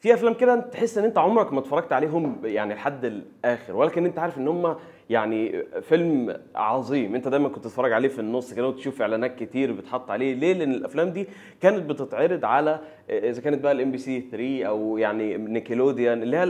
في افلام كده تحس ان انت عمرك ما اتفرجت عليهم يعني لحد الاخر ولكن انت عارف ان هم يعني فيلم عظيم انت دايما كنت تتفرج عليه في النص كده وتشوف اعلانات كتير بتحط عليه ليه لان الافلام دي كانت بتتعرض على اذا كانت بقى الام بي سي 3 او يعني نيكلوديان اللي هي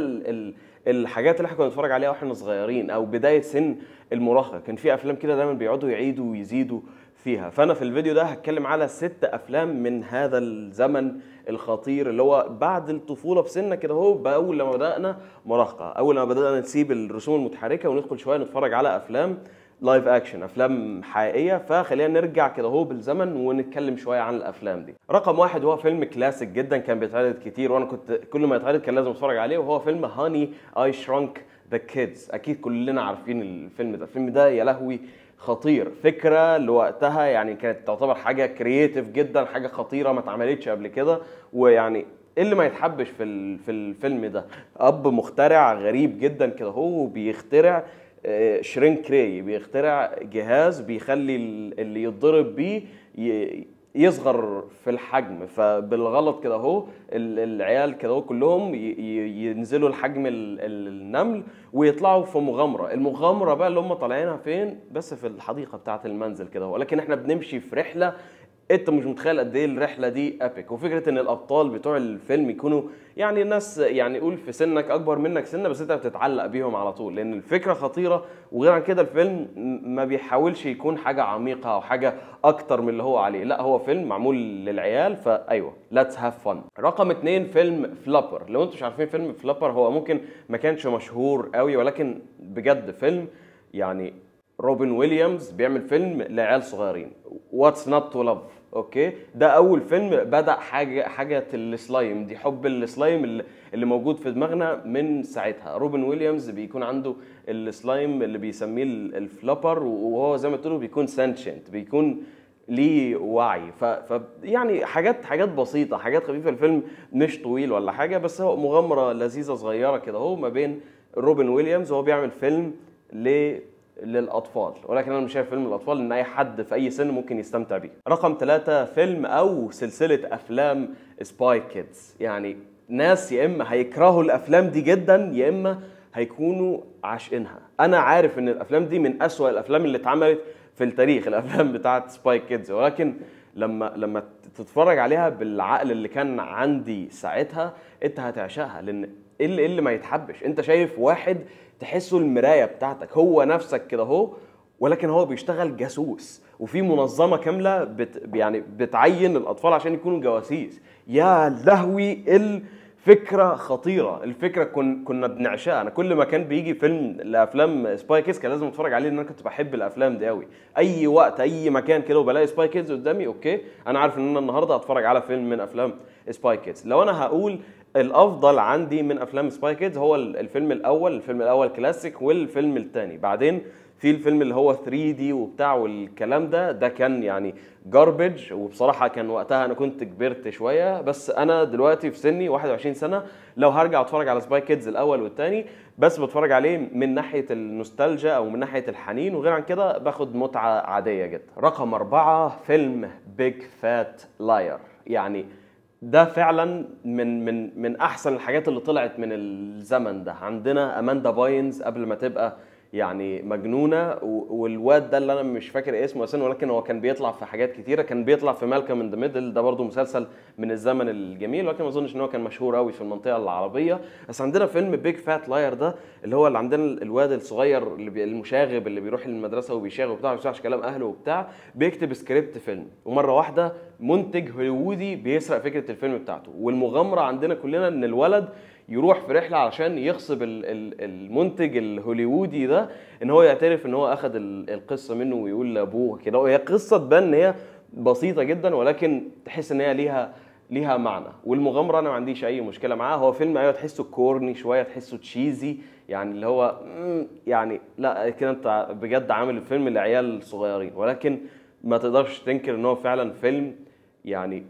الحاجات اللي احنا كنا بنتفرج عليها واحنا صغيرين او بدايه سن المراهقه كان في افلام كده دايما بيقعدوا يعيدوا ويزيدوا فيها فانا في الفيديو ده هتكلم على ست افلام من هذا الزمن الخطير اللي هو بعد الطفوله بسنه كده اهو باول لما بدانا مراهقه اول لما بدانا نسيب الرسوم المتحركه وندخل شويه نتفرج على افلام لايف اكشن افلام حقيقيه فخلينا نرجع كده اهو بالزمن ونتكلم شويه عن الافلام دي رقم واحد هو فيلم كلاسيك جدا كان بيتعرض كتير وانا كنت كل ما يتعرض كان لازم اتفرج عليه وهو فيلم هاني اي شرانك ذا كيدز اكيد كلنا عارفين الفيلم ده الفيلم ده يا لهوي خطير فكره لوقتها يعني كانت تعتبر حاجه كرييتيف جدا حاجه خطيره ما اتعملتش قبل كده ويعني ايه اللي ما يتحبش في في الفيلم ده اب مخترع غريب جدا كده هو بيخترع شرينك راي بيخترع جهاز بيخلي اللي يتضرب بيه يصغر في الحجم فبالغلط كده اهو العيال كده كلهم ينزلوا الحجم النمل ويطلعوا في مغامره المغامره بقى اللي هم طالعينها فين بس في الحديقه بتاعه المنزل كده ولكن احنا بنمشي في رحله انت مش متخيل قد ايه الرحله دي ابيك وفكره ان الابطال بتوع الفيلم يكونوا يعني ناس يعني قول في سنك اكبر منك سنه بس انت بتتعلق بيهم على طول لان الفكره خطيره وغير عن كده الفيلم ما بيحاولش يكون حاجه عميقه او حاجه اكتر من اللي هو عليه لا هو فيلم معمول للعيال فايوه ليتس هاف فن رقم اتنين فيلم فلابر لو انتم مش عارفين فيلم فلابر هو ممكن ما كانش مشهور قوي ولكن بجد فيلم يعني روبن ويليامز بيعمل فيلم لعيال صغيرين واتس نوت تو لاف اوكي ده اول فيلم بدا حاجه حاجه السلايم دي حب السلايم اللي موجود في دماغنا من ساعتها روبن ويليامز بيكون عنده السلايم اللي بيسميه الفلابر وهو زي ما تقولوا بيكون سانشنت بيكون ليه وعي ف... ف يعني حاجات حاجات بسيطه حاجات خفيفه الفيلم مش طويل ولا حاجه بس هو مغامره لذيذه صغيره كده اهو ما بين روبن ويليامز وهو بيعمل فيلم ل للاطفال ولكن انا مش شايف فيلم الاطفال ان اي حد في اي سن ممكن يستمتع بيه رقم ثلاثة فيلم او سلسله افلام سباي كيدز يعني ناس يا اما هيكرهوا الافلام دي جدا يا اما هيكونوا عاشقينها انا عارف ان الافلام دي من اسوا الافلام اللي اتعملت في التاريخ الافلام بتاعت سباي كيدز ولكن لما لما تتفرج عليها بالعقل اللي كان عندي ساعتها انت هتعشقها لان ايه اللي, اللي ما يتحبش انت شايف واحد تحسه المرايه بتاعتك هو نفسك كده اهو ولكن هو بيشتغل جاسوس وفي منظمه كامله بت يعني بتعين الاطفال عشان يكونوا جواسيس يا لهوي الفكره خطيره الفكره كن كنا بنعشقها انا كل ما كان بيجي فيلم لافلام سباي كيدز كان لازم اتفرج عليه لان انا كنت بحب الافلام دي قوي اي وقت اي مكان كده وبلاقي سباي كيدز قدامي اوكي انا عارف ان انا النهارده هتفرج على فيلم من افلام سباي كيدز لو انا هقول الافضل عندي من افلام سباي كيدز هو الفيلم الاول الفيلم الاول كلاسيك والفيلم الثاني بعدين في الفيلم اللي هو 3 دي وبتاع والكلام ده ده كان يعني جاربج وبصراحه كان وقتها انا كنت كبرت شويه بس انا دلوقتي في سني 21 سنه لو هرجع اتفرج على سباي كيدز الاول والثاني بس بتفرج عليه من ناحيه النوستالجيا او من ناحيه الحنين وغير عن كده باخد متعه عاديه جدا رقم أربعة فيلم بيج فات لاير يعني ده فعلا من من من احسن الحاجات اللي طلعت من الزمن ده عندنا اماندا باينز قبل ما تبقى يعني مجنونه والواد ده اللي انا مش فاكر اسمه اساسا ولكن هو كان بيطلع في حاجات كتيره كان بيطلع في مالكم ان ذا ميدل ده برضه مسلسل من الزمن الجميل ولكن ما اظنش ان هو كان مشهور قوي في المنطقه العربيه بس عندنا فيلم بيج فات لاير ده اللي هو اللي عندنا الواد الصغير اللي المشاغب اللي بيروح المدرسه وبيشاغب وبتاع ما بيسمعش كلام اهله وبتاع بيكتب سكريبت فيلم ومره واحده منتج هوليوودي بيسرق فكره الفيلم بتاعته والمغامره عندنا كلنا ان الولد يروح في رحله علشان يغصب المنتج الهوليوودي ده ان هو يعترف ان هو اخذ القصه منه ويقول لابوه كده وهي قصه تبان ان هي بسيطه جدا ولكن تحس ان هي ليها ليها معنى والمغامره انا ما عنديش اي مشكله معاها هو فيلم ايوه تحسه كورني شويه تحسه تشيزي يعني اللي هو يعني لا كده انت بجد عامل الفيلم لعيال صغيرين ولكن ما تقدرش تنكر ان هو فعلا فيلم يعني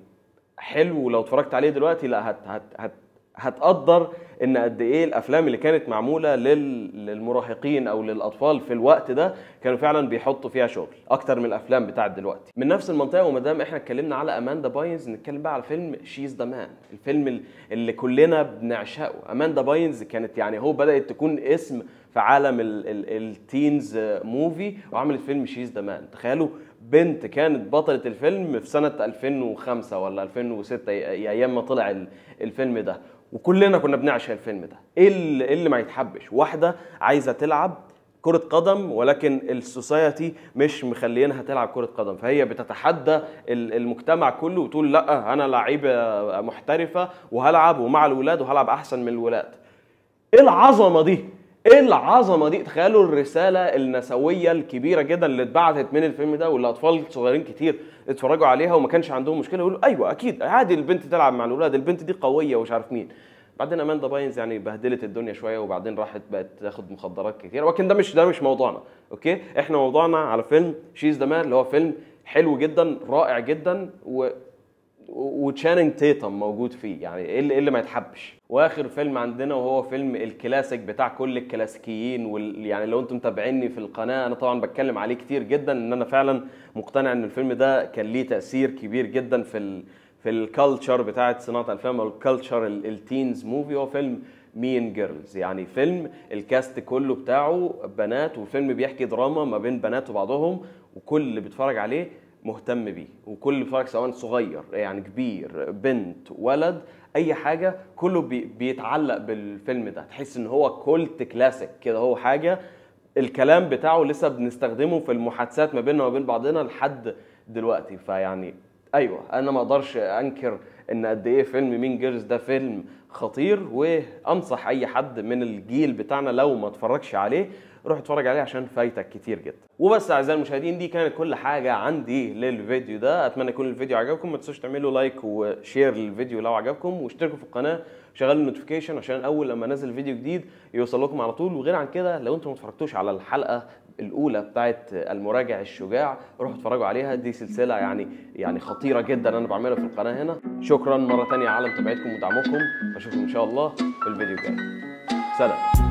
حلو ولو اتفرجت عليه دلوقتي لا هت هت هت هتقدر ان قد ايه الافلام اللي كانت معموله للمراهقين او للاطفال في الوقت ده كانوا فعلا بيحطوا فيها شغل اكتر من الافلام بتاعت دلوقتي من نفس المنطقه وما دام احنا اتكلمنا على اماندا باينز نتكلم بقى على فيلم شيز ذا مان الفيلم اللي كلنا بنعشقه اماندا باينز كانت يعني هو بدات تكون اسم في عالم التينز موفي وعملت فيلم شيز ذا مان تخيلوا بنت كانت بطلة الفيلم في سنة 2005 ولا 2006 أيام ما طلع الفيلم ده وكلنا كنا بنعشق الفيلم ده إيه, ايه اللي ما يتحبش واحدة عايزة تلعب كرة قدم ولكن السوسايتي مش مخلينها تلعب كرة قدم فهي بتتحدى المجتمع كله وتقول لا انا لعيبة محترفة وهلعب ومع الولاد وهلعب احسن من الولاد ايه العظمة دي ايه العظمه دي تخيلوا الرساله النسويه الكبيره جدا اللي اتبعتت من الفيلم ده واللي اطفال صغيرين كتير اتفرجوا عليها وما كانش عندهم مشكله يقولوا ايوه اكيد عادي البنت تلعب مع الاولاد البنت دي قويه ومش عارف مين بعدين اماندا باينز يعني بهدلت الدنيا شويه وبعدين راحت بقت تاخد مخدرات كتير ولكن ده مش ده مش موضوعنا اوكي احنا موضوعنا على فيلم شيز ذا مان اللي هو فيلم حلو جدا رائع جدا و وتشاننج تيتم موجود فيه يعني ايه اللي, إيه اللي ما يتحبش واخر فيلم عندنا وهو فيلم الكلاسيك بتاع كل الكلاسيكيين وال... يعني لو انتم متابعيني في القناه انا طبعا بتكلم عليه كتير جدا ان انا فعلا مقتنع ان الفيلم ده كان ليه تاثير كبير جدا في ال... في الكالتشر بتاعه صناعه الافلام او الكالتشر التينز موفي هو فيلم مين جيرلز يعني فيلم الكاست كله بتاعه بنات وفيلم بيحكي دراما ما بين بنات وبعضهم وكل اللي بيتفرج عليه مهتم بيه وكل فرق سواء صغير يعني كبير بنت ولد اي حاجه كله بي بيتعلق بالفيلم ده تحس ان هو كولت كلاسيك كده هو حاجه الكلام بتاعه لسه بنستخدمه في المحادثات ما بيننا وما بين بعضنا لحد دلوقتي فيعني ايوه انا ما اقدرش انكر ان قد ايه فيلم مين جيرز ده فيلم خطير وانصح اي حد من الجيل بتاعنا لو ما اتفرجش عليه روح اتفرج عليه عشان فايتك كتير جدا وبس اعزائي المشاهدين دي كانت كل حاجه عندي للفيديو ده اتمنى يكون الفيديو عجبكم ما تنسوش تعملوا لايك وشير للفيديو لو عجبكم واشتركوا في القناه شغلوا النوتيفيكيشن عشان اول لما انزل فيديو جديد يوصل لكم على طول وغير عن كده لو انتم ما اتفرجتوش على الحلقه الاولى بتاعت المراجع الشجاع روحوا اتفرجوا عليها دي سلسله يعني يعني خطيره جدا انا بعملها في القناه هنا شكرا مره ثانيه على متابعتكم ودعمكم اشوفكم ان شاء الله في الفيديو الجاي سلام